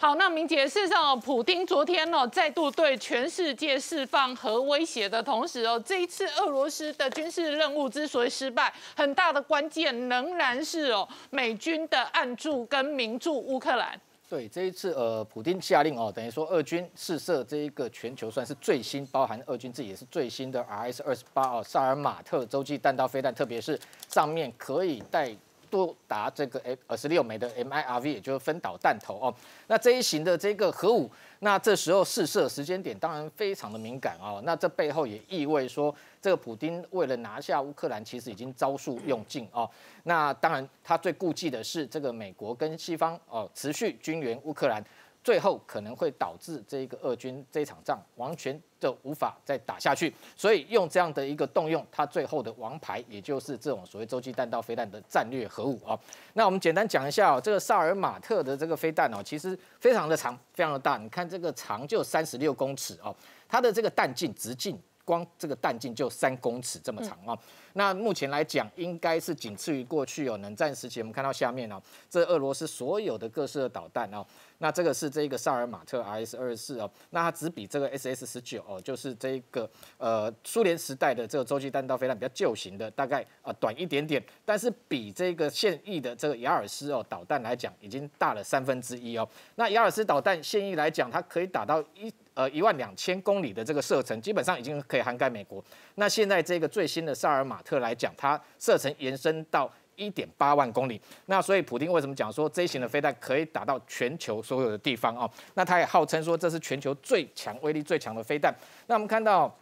好，那明杰，事实上，普丁昨天哦再度对全世界释放核威胁的同时哦，这一次俄罗斯的军事任务之所以失败，很大的关键仍然是哦美军的暗助跟明助乌克兰。对，这一次呃，普丁下令哦，等于说俄军试射这一个全球算是最新，包含俄军自己也是最新的 R S 二十八哦，萨尔马特洲际弹道飞弹，特别是上面可以带。多达这个诶二十六枚的 MIRV，也就是分导弹头哦。那这一型的这个核武，那这时候试射时间点当然非常的敏感哦。那这背后也意味说，这个普丁为了拿下乌克兰，其实已经招数用尽哦。那当然，他最顾忌的是这个美国跟西方哦，持续军援乌克兰。最后可能会导致这个俄军这一场仗完全的无法再打下去，所以用这样的一个动用，它最后的王牌也就是这种所谓洲际弹道飞弹的战略核武啊。那我们简单讲一下哦，这个萨尔马特的这个飞弹哦，其实非常的长，非常的大，你看这个长就三十六公尺哦，它的这个弹径直径。光这个弹径就三公尺这么长啊，那目前来讲应该是仅次于过去有冷战时期，我们看到下面哦，这俄罗斯所有的各式的导弹哦，那这个是这个萨尔马特 R S 二十四哦，那它只比这个 S S 十九哦，就是这一个呃苏联时代的这个洲际弹道飞弹比较旧型的，大概啊短一点点，但是比这个现役的这个雅尔斯哦导弹来讲已经大了三分之一哦，那雅尔斯导弹现役来讲，它可以打到一。呃，一万两千公里的这个射程，基本上已经可以涵盖美国。那现在这个最新的萨尔马特来讲，它射程延伸到一点八万公里。那所以普丁为什么讲说这型的飞弹可以打到全球所有的地方哦？那他也号称说这是全球最强、威力最强的飞弹。那我们看到，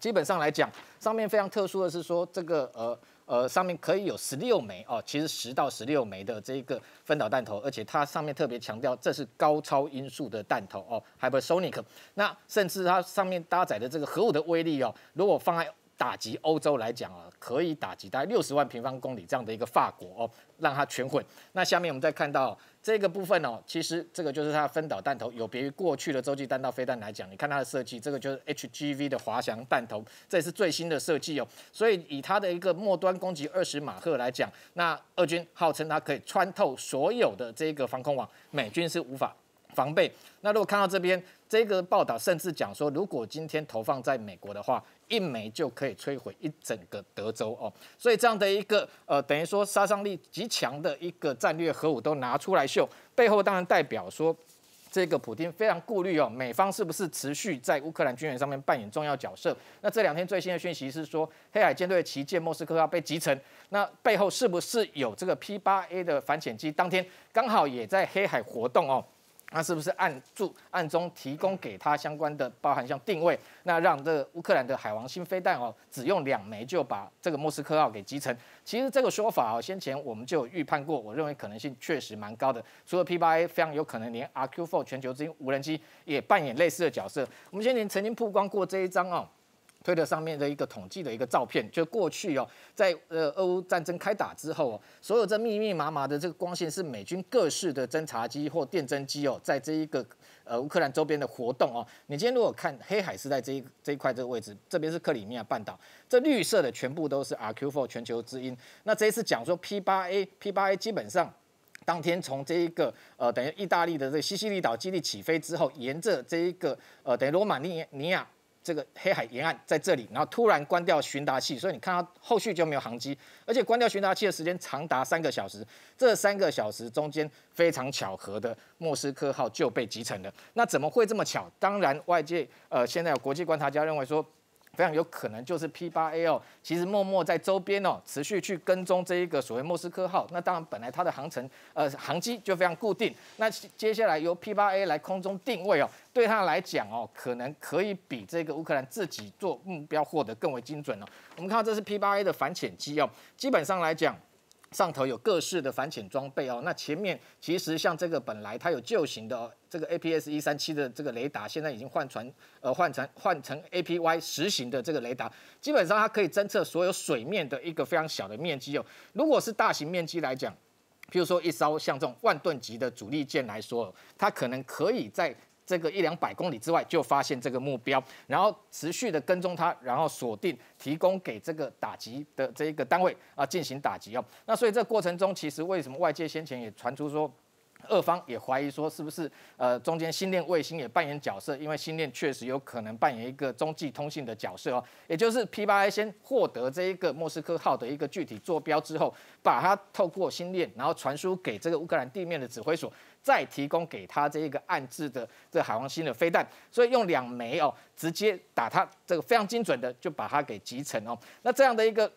基本上来讲，上面非常特殊的是说这个呃。呃，上面可以有十六枚哦，其实十到十六枚的这个分导弹头，而且它上面特别强调这是高超音速的弹头哦，hypersonic。那甚至它上面搭载的这个核武的威力哦，如果放在。打击欧洲来讲啊，可以打击大概六十万平方公里这样的一个法国哦，让它全毁。那下面我们再看到这个部分哦，其实这个就是它分导弹头，有别于过去的洲际弹道飞弹来讲，你看它的设计，这个就是 HGV 的滑翔弹头，这也是最新的设计哦。所以以它的一个末端攻击二十马赫来讲，那俄军号称它可以穿透所有的这个防空网，美军是无法防备。那如果看到这边这个报道，甚至讲说，如果今天投放在美国的话，一枚就可以摧毁一整个德州哦，所以这样的一个呃，等于说杀伤力极强的一个战略核武都拿出来秀，背后当然代表说这个普京非常顾虑哦，美方是不是持续在乌克兰军援上面扮演重要角色？那这两天最新的讯息是说，黑海舰队旗舰莫斯科要被集成，那背后是不是有这个 P 八 A 的反潜机？当天刚好也在黑海活动哦。那是不是暗住暗中提供给他相关的，包含像定位，那让这乌克兰的海王星飞弹哦，只用两枚就把这个莫斯科号给击沉？其实这个说法哦，先前我们就预判过，我认为可能性确实蛮高的。除了 P 八 A，非常有可能连 RQ 4全球之鹰无人机也扮演类似的角色。我们先前曾经曝光过这一张哦。推特上面的一个统计的一个照片，就过去哦，在呃俄乌战争开打之后哦，所有这密密麻麻的这个光线是美军各式的侦察机或电侦机哦，在这一个呃乌克兰周边的活动哦。你今天如果看黑海是在这一这一块这个位置，这边是克里米亚半岛，这绿色的全部都是 RQ4 全球之鹰。那这一次讲说 P8A，P8A 基本上当天从这一个呃等于意大利的这西西里岛基地起飞之后，沿着这一个呃等于罗马尼亚。这个黑海沿岸在这里，然后突然关掉寻达器，所以你看到后续就没有航机，而且关掉寻达器的时间长达三个小时，这三个小时中间非常巧合的，莫斯科号就被击沉了。那怎么会这么巧？当然，外界呃现在有国际观察家认为说。非常有可能就是 P 八 A 哦，其实默默在周边哦，持续去跟踪这一个所谓莫斯科号。那当然，本来它的航程、呃航机就非常固定。那接下来由 P 八 A 来空中定位哦，对它来讲哦，可能可以比这个乌克兰自己做目标获得更为精准哦。我们看到这是 P 八 A 的反潜机哦，基本上来讲，上头有各式的反潜装备哦。那前面其实像这个本来它有旧型的这个 APS 一三七的这个雷达现在已经换传，呃，换成换成 APY 实型的这个雷达，基本上它可以侦测所有水面的一个非常小的面积哦。如果是大型面积来讲，譬如说一艘像这种万吨级的主力舰来说它可能可以在这个一两百公里之外就发现这个目标，然后持续的跟踪它，然后锁定，提供给这个打击的这个单位啊进行打击哦。那所以这过程中其实为什么外界先前也传出说？二方也怀疑说，是不是呃中间星链卫星也扮演角色？因为星链确实有可能扮演一个中继通信的角色哦，也就是 P 八 I 先获得这一个莫斯科号的一个具体坐标之后，把它透过星链，然后传输给这个乌克兰地面的指挥所，再提供给他这一个暗制的这海王星的飞弹，所以用两枚哦，直接打它这个非常精准的，就把它给击沉哦。那这样的一个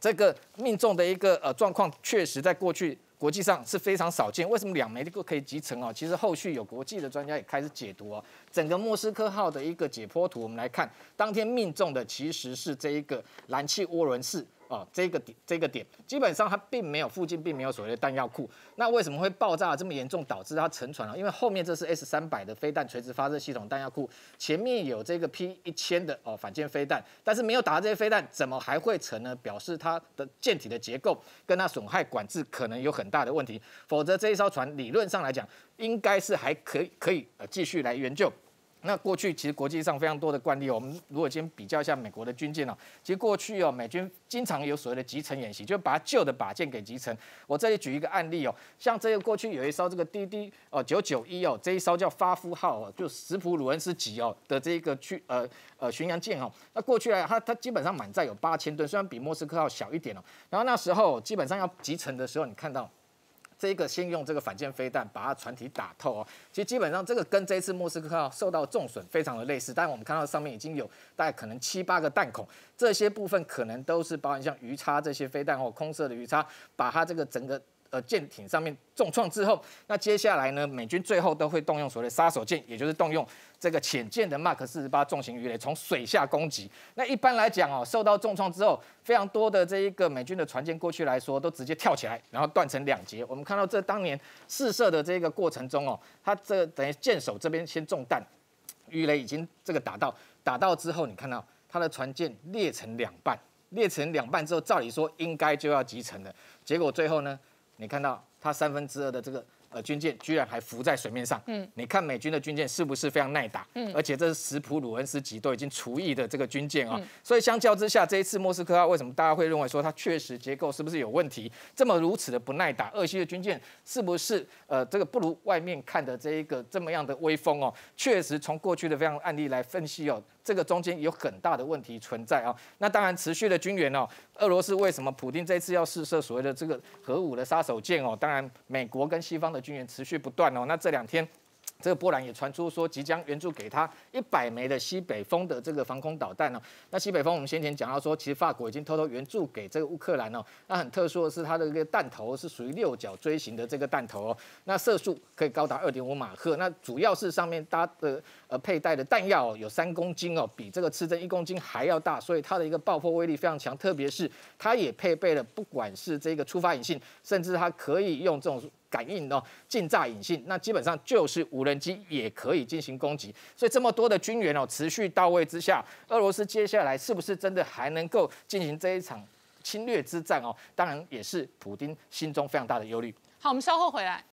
这个命中的一个呃状况，确实在过去。国际上是非常少见，为什么两枚就够可以集成啊？其实后续有国际的专家也开始解读哦。整个莫斯科号的一个解剖图，我们来看，当天命中的其实是这一个燃气涡轮室啊，这个点这个点，基本上它并没有附近并没有所谓的弹药库，那为什么会爆炸这么严重，导致它沉船了？因为后面这是 S 三百的飞弹垂直发射系统弹药库，前面有这个 P 一千的哦反舰飞弹，但是没有打这些飞弹，怎么还会沉呢？表示它的舰体的结构跟它损害管制可能有很大的问题，否则这一艘船理论上来讲应该是还可以可以呃继续来援救。那过去其实国际上非常多的惯例，我们如果先比较一下美国的军舰哦，其实过去哦，美军经常有所谓的集成演习，就是把旧的靶舰给集成。我这里举一个案例哦，像这个过去有一艘这个 DD 哦九九一哦，这一艘叫“发夫号”哦，就石普鲁恩斯级哦的这一个巨呃呃巡洋舰哦，那过去啊，它它基本上满载有八千吨，虽然比莫斯科号小一点哦，然后那时候基本上要集成的时候，你看到。这个先用这个反舰飞弹把它船体打透哦，其实基本上这个跟这次莫斯科号受到重损非常的类似，但我们看到上面已经有大概可能七八个弹孔，这些部分可能都是包含像鱼叉这些飞弹或空射的鱼叉，把它这个整个呃舰艇上面重创之后，那接下来呢美军最后都会动用所谓杀手锏，也就是动用。这个潜舰的 Mark 四十八重型鱼雷从水下攻击，那一般来讲哦，受到重创之后，非常多的这一个美军的船舰过去来说，都直接跳起来，然后断成两截。我们看到这当年试射的这个过程中哦，它这等于舰手这边先中弹，鱼雷已经这个打到打到之后，你看到它的船舰裂成两半，裂成两半之后，照理说应该就要集成了，结果最后呢，你看到它三分之二的这个。呃，军舰居然还浮在水面上，嗯，你看美军的军舰是不是非常耐打？嗯，而且这是什普鲁恩斯基都已经除役的这个军舰哦，所以相较之下，这一次莫斯科啊，为什么大家会认为说它确实结构是不是有问题？这么如此的不耐打，俄西斯的军舰是不是呃这个不如外面看的这一个这么样的威风哦？确实，从过去的非常案例来分析哦。这个中间有很大的问题存在啊，那当然持续的军援哦，俄罗斯为什么普京这次要试射所谓的这个核武的杀手锏哦？当然，美国跟西方的军援持续不断哦，那这两天。这个波兰也传出说，即将援助给他一百枚的西北风的这个防空导弹呢。那西北风，我们先前讲到说，其实法国已经偷偷援助给这个乌克兰哦。那很特殊的是，它的一个弹头是属于六角锥形的这个弹头哦。那射速可以高达二点五马赫。那主要是上面搭的呃佩戴的弹药有三公斤哦，比这个刺针一公斤还要大，所以它的一个爆破威力非常强。特别是它也配备了不管是这个触发引信，甚至它可以用这种。感应哦，近炸引信，那基本上就是无人机也可以进行攻击。所以这么多的军援哦，持续到位之下，俄罗斯接下来是不是真的还能够进行这一场侵略之战哦？当然也是普丁心中非常大的忧虑。好，我们稍后回来。